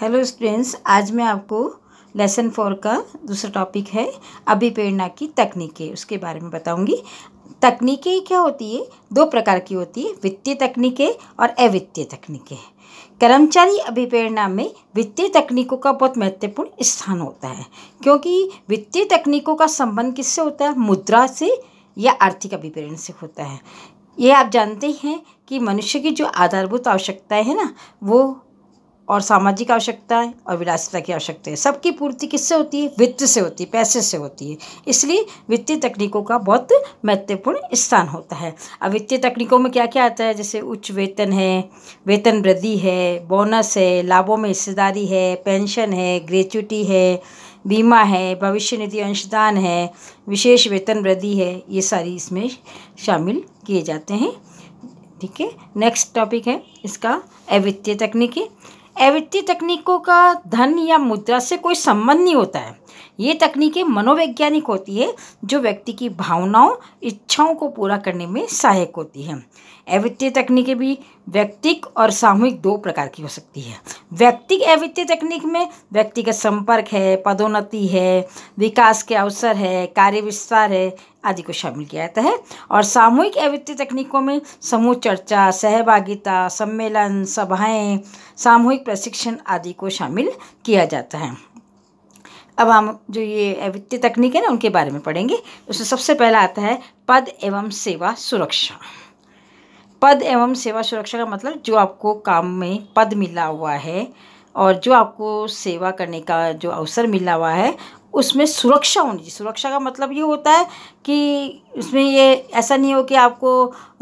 hello students आज मैं आपको लेसन फोर का दूसरा टॉपिक है अभिप्रेरणा की तकनीकें उसके बारे में बताऊंगी तकनीकें क्या होती है दो प्रकार की होती है वित्तीय तकनीकें और अवित्तीय तकनीकें कर्मचारी अभिप्रेरणा में वित्तीय तकनीकों का बहुत महत्वपूर्ण स्थान होता है क्योंकि वित्तीय तकनीकों का संबंध किससे होता है मुद्रा से या आर्थिक अभिप्रेरण से होता है ये आप जानते हैं कि मनुष्य की जो आधारभूत आवश्यकताएं हैं ना वो और सामाजिक आवश्यकताएं और विलासिता की आवश्यकताएं सबकी पूर्ति किससे होती है वित्त से होती है पैसे से होती है इसलिए वित्तीय तकनीकों का बहुत महत्वपूर्ण स्थान होता है अब वित्तीय तकनीकों में क्या क्या आता है जैसे उच्च वेतन है वेतन वृद्धि है बोनस है लाभों में हिस्सेदारी है पेंशन है ग्रेचुटी है बीमा है भविष्य निधि अंशदान है विशेष वेतन वृद्धि है ये सारी इसमें शामिल किए जाते हैं ठीक है नेक्स्ट टॉपिक है इसका अवित्तीय तकनीकी एवित्तीय तकनीकों का धन या मुद्रा से कोई संबंध नहीं होता है ये तकनीकें मनोवैज्ञानिक होती है जो व्यक्ति की भावनाओं इच्छाओं को पूरा करने में सहायक होती है एवित्तीय तकनीकें भी व्यक्तिक और सामूहिक दो प्रकार की हो सकती है व्यक्तिक एवित्तीय तकनीक में व्यक्ति का संपर्क है पदोन्नति है विकास के अवसर है कार्य विस्तार है आदि को शामिल किया जाता है और सामूहिक एवृत्ति तकनीकों में समूह चर्चा सहभागिता सम्मेलन सभाएं सामूहिक प्रशिक्षण आदि को शामिल किया जाता है अब हम जो ये एवृत्ति तकनीक है ना उनके बारे में पढ़ेंगे उसमें सबसे पहला आता है पद एवं सेवा सुरक्षा पद एवं सेवा सुरक्षा का मतलब जो आपको काम में पद मिला हुआ है और जो आपको सेवा करने का जो अवसर मिला हुआ है उसमें सुरक्षा होनी चाहिए सुरक्षा का मतलब ये होता है कि इसमें ये ऐसा नहीं हो कि आपको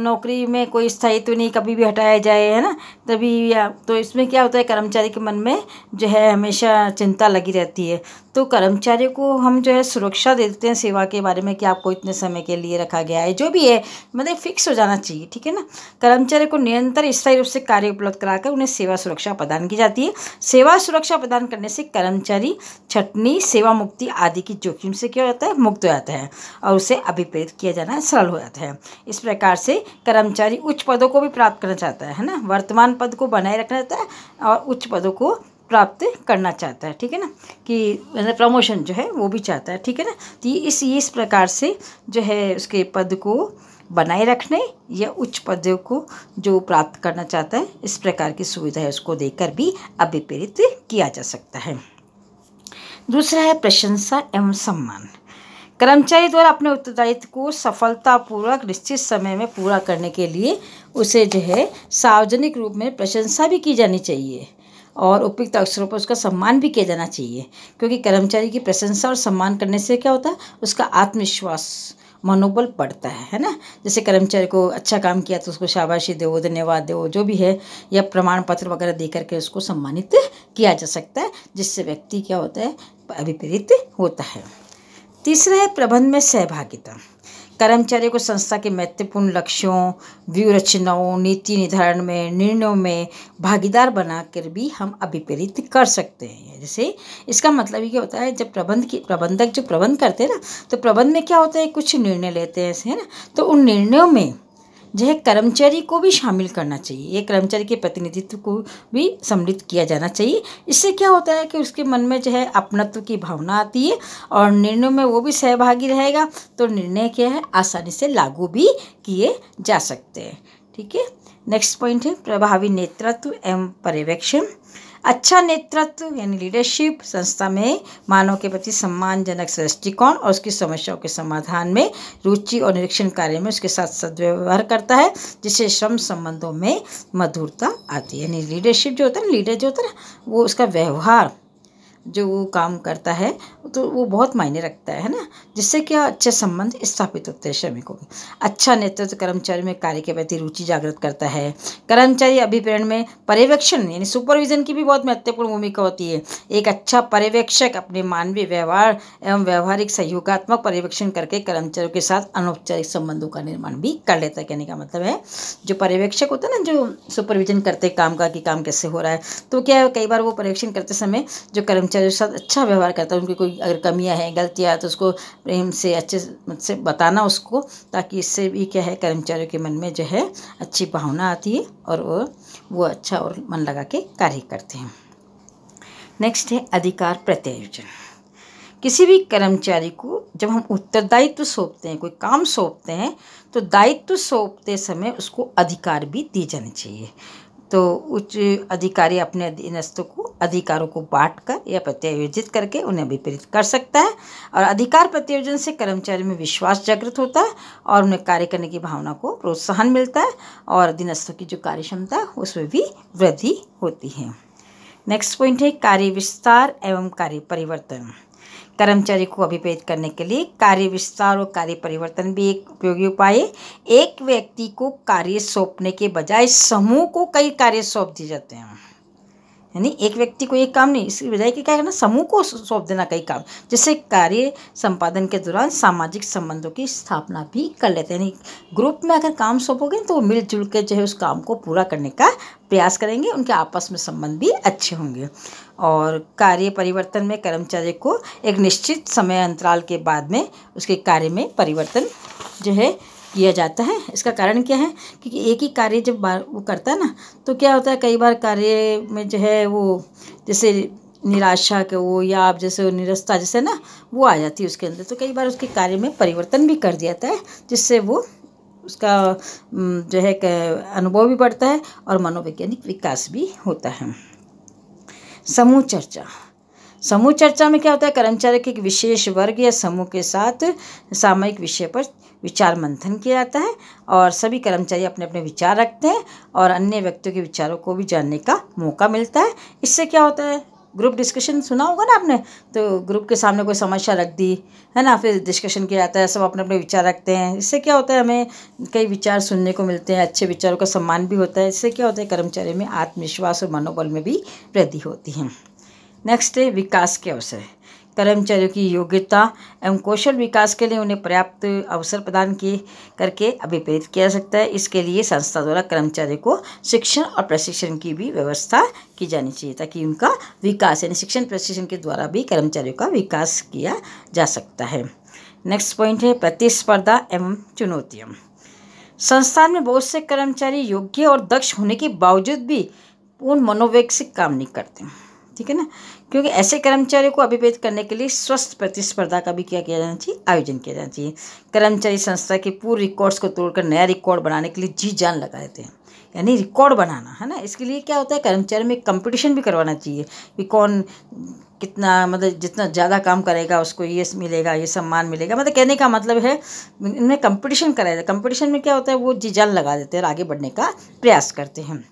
नौकरी में कोई स्थायित्व तो नहीं कभी भी हटाया जाए है ना तभी या तो इसमें क्या होता है कर्मचारी के मन में जो है हमेशा चिंता लगी रहती है तो कर्मचारी को हम जो है सुरक्षा दे देते हैं सेवा के बारे में कि आपको इतने समय के लिए रखा गया है जो भी है मतलब फिक्स हो जाना चाहिए ठीक है ना कर्मचारी को निरंतर स्थायी रूप से कार्य उपलब्ध कराकर उन्हें सेवा सुरक्षा प्रदान की जाती है सेवा सुरक्षा प्रदान करने से कर्मचारी छटनी सेवा मुक्ति आदि की जोखिम से क्या होता है मुक्त हो जाता है और उसे अभिप्रेत किया जाना सरल हो जाता है इस प्रकार से कर्मचारी उच्च पदों को भी प्राप्त करना चाहता है है ना वर्तमान पद को बनाए रखना चाहता है और उच्च पदों को प्राप्त करना चाहता है ठीक है ना कि मतलब प्रमोशन जो है वो भी चाहता है ठीक है ना तो इस इस प्रकार से जो है उसके पद को बनाए रखने या उच्च पदों को जो प्राप्त करना चाहता है इस प्रकार की सुविधा है उसको देकर भी अभिप्रेरित किया जा सकता है दूसरा है प्रशंसा एवं सम्मान कर्मचारी द्वारा अपने उत्तरदायित्व को सफलतापूर्वक निश्चित समय में पूरा करने के लिए उसे जो है सार्वजनिक रूप में प्रशंसा भी की जानी चाहिए और उपयुक्त अवसरों पर उसका सम्मान भी किया जाना चाहिए क्योंकि कर्मचारी की प्रशंसा और सम्मान करने से क्या होता है उसका आत्मविश्वास मनोबल बढ़ता है है ना जैसे कर्मचारी को अच्छा काम किया तो उसको शाबाशी दो धन्यवाद दो जो भी है या प्रमाण पत्र वगैरह दे करके उसको सम्मानित किया जा सकता है जिससे व्यक्ति क्या होता है अभिप्रेरित होता है तीसरा है प्रबंध में सहभागिता कर्मचारियों को संस्था के महत्वपूर्ण लक्ष्यों व्यूरचनाओं नीति निर्धारण में निर्णयों में भागीदार बनाकर भी हम अभिप्रेरित कर सकते हैं जैसे इसका मतलब ये होता है जब प्रबंध की प्रबंधक जो प्रबंध करते हैं ना तो प्रबंध में क्या होता है कुछ निर्णय लेते हैं ऐसे है ना तो उन निर्णयों में जो है कर्मचारी को भी शामिल करना चाहिए ये कर्मचारी के प्रतिनिधित्व को भी सम्मिलित किया जाना चाहिए इससे क्या होता है कि उसके मन में जो है अपनत्व की भावना आती है और निर्णयों में वो भी सहभागी रहेगा तो निर्णय क्या है आसानी से लागू भी किए जा सकते हैं ठीक है नेक्स्ट पॉइंट है प्रभावी नेतृत्व एवं पर्यवेक्षण अच्छा नेतृत्व यानी लीडरशिप संस्था में मानव के प्रति सम्मानजनक दृष्टिकोण और उसकी समस्याओं के समाधान में रुचि और निरीक्षण कार्य में उसके साथ सदव्यवहार करता है जिससे श्रम संबंधों में मधुरता आती है यानी लीडरशिप जो होता है ना लीडर जो होता है ना वो उसका व्यवहार जो वो काम करता है तो वो बहुत मायने रखता है ना जिससे क्या अच्छे संबंध स्थापित होते हैं श्रमिकों के अच्छा नेतृत्व तो कर्मचारी में कार्य के प्रति रुचि जागृत करता है कर्मचारी अभिप्रेरण में पर्यवेक्षण यानी सुपरविजन की भी बहुत महत्वपूर्ण भूमिका होती है एक अच्छा पर्यवेक्षक अपने मानवीय व्यवहार एवं व्यवहारिक सहयोगात्मक पर्यवेक्षण करके कर्मचारियों के साथ अनौपचारिक संबंधों का निर्माण भी कर लेता है कहने का मतलब है जो पर्यवेक्षक होता है ना जो सुपरविजन करते काम का कि काम कैसे हो रहा है तो क्या कई बार वो पर्यवेक्षण करते समय जो कर्मचारी टीचर के साथ अच्छा व्यवहार करता है उनकी कोई अगर कमियां हैं गलतियां तो उसको प्रेम से अच्छे से बताना उसको ताकि इससे भी क्या है कर्मचारियों के मन में जो है अच्छी भावना आती है और वो वो अच्छा और मन लगा के कार्य करते हैं नेक्स्ट है अधिकार प्रत्यायोजन किसी भी कर्मचारी को जब हम उत्तरदायित्व सौंपते हैं कोई काम सौंपते हैं तो दायित्व सौंपते समय उसको अधिकार भी दिए जाने चाहिए तो उच्च अधिकारी अपने अधीनस्थों को अधिकारों को बांटकर या प्रत्यायोजित करके उन्हें विपरीत कर सकता है और अधिकार प्रत्यायोजन से कर्मचारी में विश्वास जागृत होता है और उन्हें कार्य करने की भावना को प्रोत्साहन मिलता है और अधीनस्थों की जो कार्य क्षमता है उसमें भी वृद्धि होती है नेक्स्ट पॉइंट है कार्य विस्तार एवं कार्य परिवर्तन कर्मचारी को अभिप्रेत करने के लिए कार्य विस्तार और कार्य परिवर्तन भी एक उपयोगी उपाय है एक व्यक्ति को कार्य सौंपने के बजाय समूह को कई कार्य सौंप दिए जाते हैं यानी एक व्यक्ति को एक काम नहीं इसकी बजाय कि क्या करना समूह को सौंप देना कई काम जिससे कार्य संपादन के दौरान सामाजिक संबंधों की स्थापना भी कर लेते हैं यानी ग्रुप में अगर काम सौंपोगे तो मिलजुल के जो है उस काम को पूरा करने का प्रयास करेंगे उनके आपस में संबंध भी अच्छे होंगे और कार्य परिवर्तन में कर्मचारी को एक निश्चित समय अंतराल के बाद में उसके कार्य में परिवर्तन जो है किया जाता है इसका कारण क्या है क्योंकि एक ही कार्य जब बार वो करता है ना तो क्या होता है कई बार कार्य में जो है वो जैसे निराशा के वो या आप जैसे निरस्ता जैसे ना वो आ जाती है उसके अंदर तो कई बार उसके कार्य में परिवर्तन भी कर दिया जाता है जिससे वो उसका जो है अनुभव भी बढ़ता है और मनोवैज्ञानिक विकास भी होता है समूह चर्चा समूह चर्चा में क्या होता है कर्मचारी के एक विशेष वर्ग या समूह के साथ सामयिक विषय पर विचार मंथन किया जाता है और सभी कर्मचारी अपने अपने विचार रखते हैं और अन्य व्यक्तियों के विचारों को भी जानने का मौका मिलता है इससे क्या होता है ग्रुप डिस्कशन सुना होगा ना आपने तो ग्रुप के सामने कोई समस्या रख दी है ना फिर डिस्कशन किया जाता है सब अपने अपने विचार रखते हैं इससे क्या होता है हमें कई विचार सुनने को मिलते हैं अच्छे विचारों का सम्मान भी होता है इससे क्या होता है कर्मचारी में आत्मविश्वास और मनोबल में भी वृद्धि होती है नेक्स्ट है विकास के अवसर कर्मचारियों की योग्यता एवं कौशल विकास के लिए उन्हें पर्याप्त अवसर प्रदान किए करके अभिप्रेरित किया जा सकता है इसके लिए संस्था द्वारा कर्मचारियों को शिक्षण और प्रशिक्षण की भी व्यवस्था की जानी चाहिए ताकि उनका विकास यानी शिक्षण प्रशिक्षण के द्वारा भी कर्मचारियों का विकास किया जा सकता है नेक्स्ट पॉइंट है प्रतिस्पर्धा एवं चुनौतियाँ संस्थान में बहुत से कर्मचारी योग्य और दक्ष होने के बावजूद भी पूर्ण मनोवैक्सिक काम नहीं करते ठीक है ना क्योंकि ऐसे कर्मचारियों को अभिभेद करने के लिए स्वस्थ प्रतिस्पर्धा का भी क्या किया जाना चाहिए आयोजन किया जाना चाहिए कर्मचारी संस्था के पूर्व रिकॉर्ड्स को तोड़कर नया रिकॉर्ड बनाने के लिए जी जान लगा देते हैं यानी रिकॉर्ड बनाना है ना इसके लिए क्या होता है कर्मचारी में कंपटीशन भी करवाना चाहिए कि कौन कितना मतलब जितना ज़्यादा काम करेगा उसको ये मिलेगा ये सम्मान मिलेगा मतलब कहने का मतलब है इनमें कंपटीशन कराया जाए कंपटीशन में क्या होता है वो जी जान लगा देते हैं और आगे बढ़ने का प्रयास करते हैं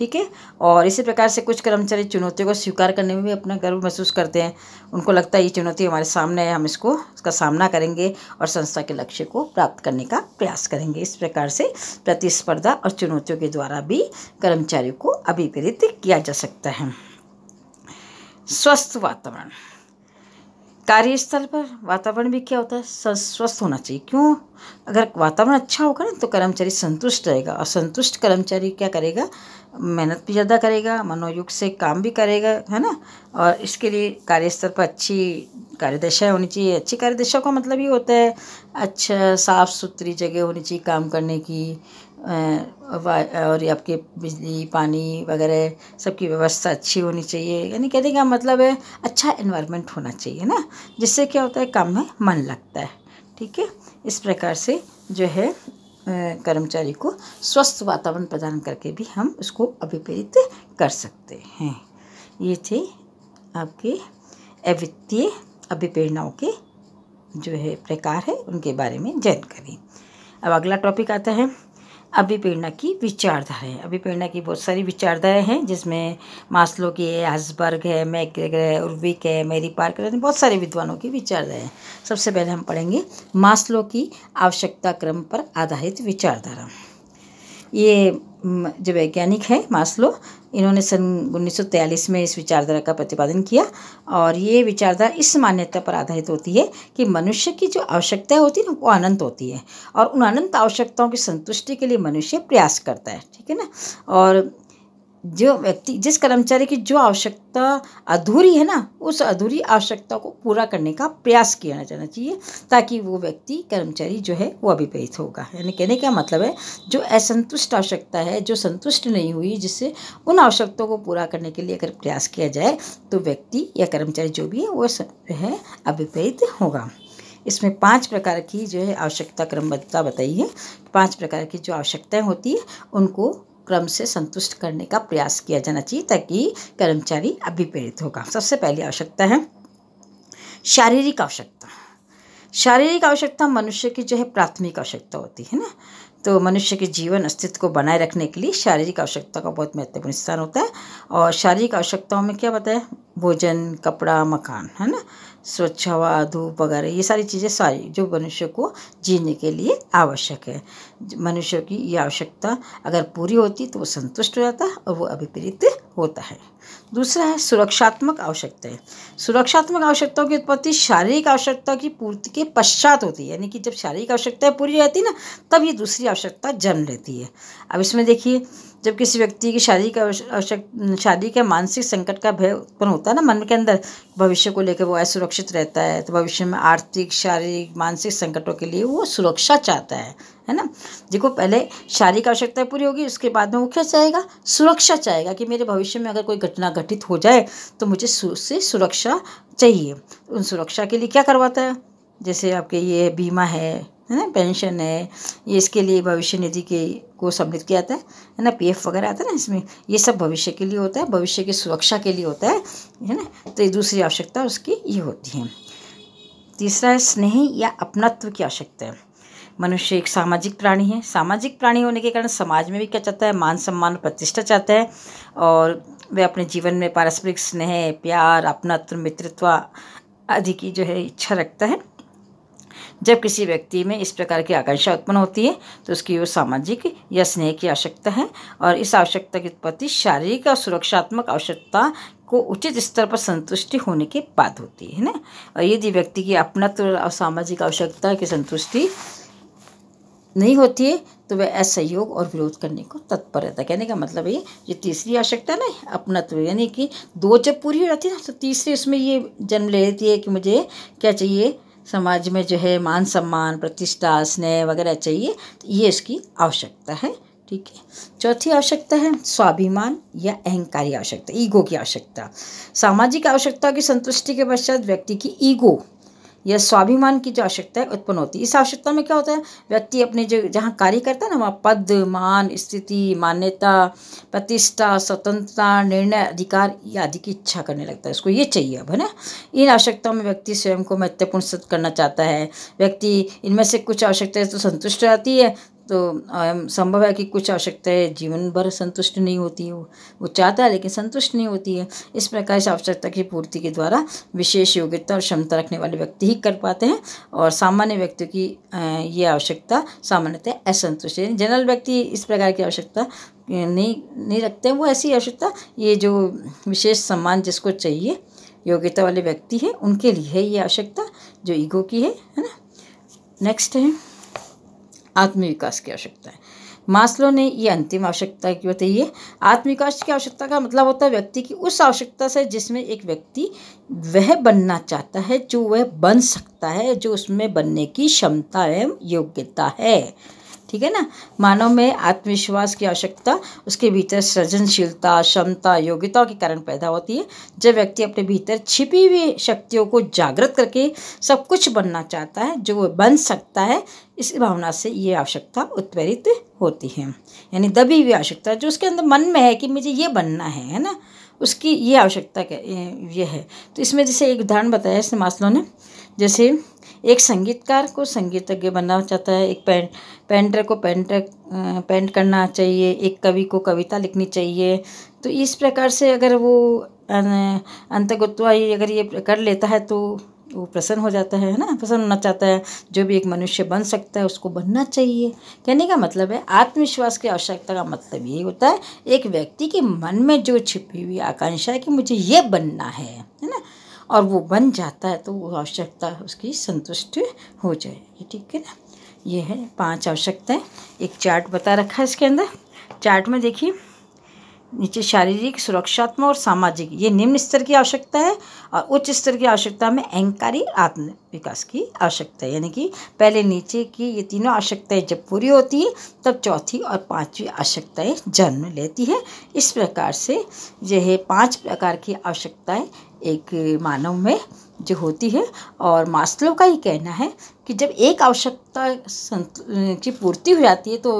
ठीक है और इसी प्रकार से कुछ कर्मचारी चुनौतियों को स्वीकार करने में भी अपना गर्व महसूस करते हैं उनको लगता है ये चुनौती हमारे सामने है हम इसको इसका सामना करेंगे और संस्था के लक्ष्य को प्राप्त करने का प्रयास करेंगे इस प्रकार से प्रतिस्पर्धा और चुनौतियों के द्वारा भी कर्मचारियों को अभिप्रेरित किया जा सकता है स्वस्थ वातावरण कार्यस्थल पर वातावरण भी क्या होता है स्वस्थ होना चाहिए क्यों अगर वातावरण अच्छा होगा ना तो कर्मचारी संतुष्ट रहेगा और संतुष्ट कर्मचारी क्या करेगा मेहनत भी ज़्यादा करेगा मनोयुग से काम भी करेगा है ना और इसके लिए कार्यस्थल पर अच्छी कार्यदशा होनी चाहिए अच्छी कार्यदशा का मतलब ये होता है अच्छा साफ़ सुथरी जगह होनी चाहिए काम करने की और आपके बिजली पानी वगैरह सबकी व्यवस्था अच्छी होनी चाहिए यानी कहने का मतलब है अच्छा इन्वायरमेंट होना चाहिए ना जिससे क्या होता है काम में मन लगता है ठीक है इस प्रकार से जो है कर्मचारी को स्वस्थ वातावरण प्रदान करके भी हम उसको अभिप्रेरित कर सकते हैं ये थे आपके अवित्तीय अभिप्रेरणाओं के जो है प्रकार है उनके बारे में जानकारी अब अगला टॉपिक आता है अभिप्रेरणा की विचारधाराएँ अभिप्रेरणा की बहुत सारी विचारधाराएँ हैं जिसमें मास्लो की है हसबर्ग है मैकग्रेगर है उर्विक है मेरी पार्कर है बहुत सारे विद्वानों की विचारधाराएँ हैं सबसे पहले हम पढ़ेंगे मास्लो की आवश्यकता क्रम पर आधारित विचारधारा ये जो वैज्ञानिक है मास्लो इन्होंने सन 1943 में इस विचारधारा का प्रतिपादन किया और ये विचारधारा इस मान्यता पर आधारित होती है कि मनुष्य की जो आवश्यकता होती है ना वो अनंत होती है और उन अनंत आवश्यकताओं की संतुष्टि के लिए मनुष्य प्रयास करता है ठीक है ना और जो व्यक्ति जिस कर्मचारी की जो आवश्यकता अधूरी है ना उस अधूरी आवश्यकता को पूरा करने का प्रयास किया जाना चाहिए ताकि वो व्यक्ति कर्मचारी जो है वो अभिप्रेत होगा यानी कहने का मतलब है जो असंतुष्ट आवश्यकता है जो संतुष्ट नहीं हुई जिससे उन आवश्यकताओं को पूरा करने के लिए अगर प्रयास किया जाए तो व्यक्ति या कर्मचारी जो भी है वो है अभिप्रेत होगा इसमें पांच प्रकार की जो है आवश्यकता क्रमबद्धता बताई है पांच प्रकार की जो आवश्यकताएं होती है उनको क्रम से संतुष्ट करने का प्रयास किया जाना चाहिए ताकि कर्मचारी अभिप्रेरित होगा सबसे पहली आवश्यकता है शारीरिक आवश्यकता शारीरिक आवश्यकता मनुष्य की जो है प्राथमिक आवश्यकता होती है ना तो मनुष्य के जीवन अस्तित्व को बनाए रखने के लिए शारीरिक आवश्यकता का बहुत महत्वपूर्ण स्थान होता है और शारीरिक आवश्यकताओं में क्या बताया भोजन कपड़ा मकान है ना स्वच्छ हवा धूप वगैरह ये सारी चीज़ें सारी जो मनुष्य को जीने के लिए आवश्यक है मनुष्य की ये आवश्यकता अगर पूरी होती तो वो संतुष्ट हो जाता और वो अभिप्रीत होता है दूसरा है सुरक्षात्मक आवश्यकताएं सुरक्षात्मक आवश्यकताओं की उत्पत्ति शारीरिक आवश्यकता की पूर्ति के पश्चात होती है यानी कि जब शारीरिक आवश्यकताएं पूरी रहती है ना तब ये दूसरी आवश्यकता जन्म लेती है अब इसमें देखिए जब किसी व्यक्ति की शादी का आवश्यक शादी के मानसिक संकट का भय उत्पन्न होता है ना मन के अंदर भविष्य को लेकर वो असुरक्षित रहता है तो भविष्य में आर्थिक शारीरिक मानसिक संकटों के लिए वो सुरक्षा चाहता है है ना देखो पहले शारीरिक आवश्यकता पूरी होगी उसके बाद में वो क्या चाहेगा सुरक्षा चाहेगा कि मेरे भविष्य में अगर कोई घटना घटित हो जाए तो मुझे उससे सुरक्षा चाहिए उन सुरक्षा के लिए क्या करवाता है जैसे आपके ये बीमा है है ना पेंशन है ये इसके लिए भविष्य निधि के को सम्मिलित किया जाता है है ना पीएफ वगैरह आता है ना इसमें ये सब भविष्य के लिए होता है भविष्य की सुरक्षा के लिए होता है है ना तो ये दूसरी आवश्यकता उसकी ये होती है तीसरा है स्नेह या अपनत्व की आवश्यकता है मनुष्य एक सामाजिक प्राणी है सामाजिक प्राणी होने के कारण समाज में भी क्या चाहता है मान सम्मान प्रतिष्ठा चाहता है और वह अपने जीवन में पारस्परिक स्नेह प्यार अपनत्व मित्रत्व आदि की जो है इच्छा रखता है जब किसी व्यक्ति में इस प्रकार की आकांक्षा उत्पन्न होती है तो उसकी वो सामाजिक या स्नेह की आवश्यकता है और इस आवश्यकता की उत्पत्ति शारीरिक और सुरक्षात्मक आवश्यकता को उचित स्तर पर संतुष्टि होने के बाद होती है ना और यदि व्यक्ति की अपनत्व और सामाजिक आवश्यकता की संतुष्टि नहीं होती है तो वह असहयोग और विरोध करने को तत्पर रहता है कहने का मतलब ये जो तीसरी आवश्यकता ना अपनत्व यानी कि दो जब पूरी हो जाती है ना तो तीसरी उसमें ये जन्म ले लेती है कि मुझे क्या चाहिए समाज में जो है मान सम्मान प्रतिष्ठा स्नेह वगैरह चाहिए तो ये इसकी आवश्यकता है ठीक है चौथी आवश्यकता है स्वाभिमान या अहंकारी आवश्यकता ईगो की आवश्यकता सामाजिक आवश्यकता की संतुष्टि के पश्चात व्यक्ति की ईगो यह स्वाभिमान की जो आवश्यकता है उत्पन्न होती है इस आवश्यकता में क्या होता है व्यक्ति अपने जो जहाँ कार्य करता है ना वहाँ पद मान स्थिति मान्यता प्रतिष्ठा स्वतंत्रता निर्णय अधिकार आदि की इच्छा करने लगता है उसको ये चाहिए अब है ना इन आवश्यकताओं में व्यक्ति स्वयं को महत्वपूर्ण सिद्ध करना चाहता है व्यक्ति इनमें से कुछ आवश्यकताएं तो संतुष्ट रहती है तो संभव है कि कुछ आवश्यकताएं जीवन भर संतुष्ट नहीं होती है वो चाहता है लेकिन संतुष्ट नहीं होती है इस प्रकार इस आवश्यकता की पूर्ति के द्वारा विशेष योग्यता और क्षमता रखने वाले व्यक्ति ही कर पाते हैं और सामान्य व्यक्ति की ये आवश्यकता सामान्यतः असंतुष्ट है जनरल व्यक्ति इस प्रकार की आवश्यकता नहीं नहीं रखते हैं वो ऐसी आवश्यकता ये जो विशेष सम्मान जिसको चाहिए योग्यता वाले व्यक्ति है उनके लिए है ये आवश्यकता जो ईगो की है है ना नेक्स्ट है आत्मविकास की आवश्यकता है मास्लो ने ये अंतिम आवश्यकता की बताई है आत्मविकास की आवश्यकता का मतलब होता है व्यक्ति की उस आवश्यकता से जिसमें एक व्यक्ति वह बनना चाहता है जो वह बन सकता है जो उसमें बनने की क्षमता एवं योग्यता है ठीक है ना मानव में आत्मविश्वास की आवश्यकता उसके भीतर सृजनशीलता क्षमता योग्यता के कारण पैदा होती है जब व्यक्ति अपने भीतर छिपी हुई शक्तियों को जागृत करके सब कुछ बनना चाहता है जो वो बन सकता है इस भावना से ये आवश्यकता उत्प्रेरित होती है यानी दबी हुई आवश्यकता जो उसके अंदर मन में है कि मुझे ये बनना है है ना उसकी ये आवश्यकता ये है तो इसमें जैसे एक उदाहरण बताया इसने मास्लो ने जैसे एक संगीतकार को संगीतज्ञ बनना चाहता है एक पेंट पेंटर को पेंटर पेंट करना चाहिए एक कवि को कविता लिखनी चाहिए तो इस प्रकार से अगर वो अंतगुत्वा ही अगर ये कर लेता है तो वो प्रसन्न हो जाता है ना प्रसन्न होना चाहता है जो भी एक मनुष्य बन सकता है उसको बनना चाहिए कहने का मतलब है आत्मविश्वास की आवश्यकता का मतलब ये होता है एक व्यक्ति के मन में जो छिपी हुई आकांक्षा है कि मुझे ये बनना है है ना और वो बन जाता है तो वो आवश्यकता उसकी संतुष्ट हो जाएगी ठीक है ना ये है पांच आवश्यकताएं एक चार्ट बता रखा है इसके अंदर चार्ट में देखिए नीचे शारीरिक सुरक्षात्मक और सामाजिक ये निम्न स्तर की आवश्यकता है और उच्च स्तर की आवश्यकता में अहंकारी आत्म विकास की आवश्यकता है यानी कि पहले नीचे की ये तीनों आवश्यकताएं जब पूरी होती हैं तब चौथी और पांचवी आवश्यकताएं जन्म लेती है इस प्रकार से यह पांच प्रकार की आवश्यकताएं एक मानव में जो होती है और मास्लो का ही कहना है कि जब एक आवश्यकता की पूर्ति हो जाती है तो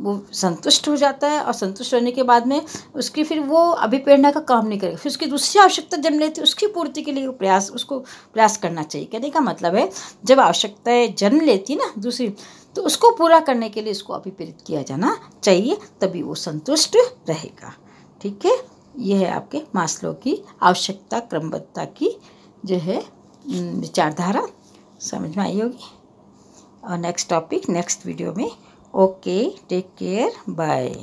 वो संतुष्ट हो जाता है और संतुष्ट होने के बाद में उसकी फिर वो अभिप्रेरणा का काम नहीं करेगा फिर उसकी दूसरी आवश्यकता जन्म लेती है उसकी पूर्ति के लिए प्रयास उसको प्रयास करना चाहिए कहने का मतलब है जब आवश्यकताएँ जन्म लेती ना दूसरी तो उसको पूरा करने के लिए उसको अभिप्रेरित किया जाना चाहिए तभी वो संतुष्ट रहेगा ठीक है ये है आपके मास्लो की आवश्यकता क्रमबद्धता की जो है विचारधारा समझ में आई होगी और नेक्स्ट टॉपिक नेक्स्ट वीडियो में ओके टेक केयर बाय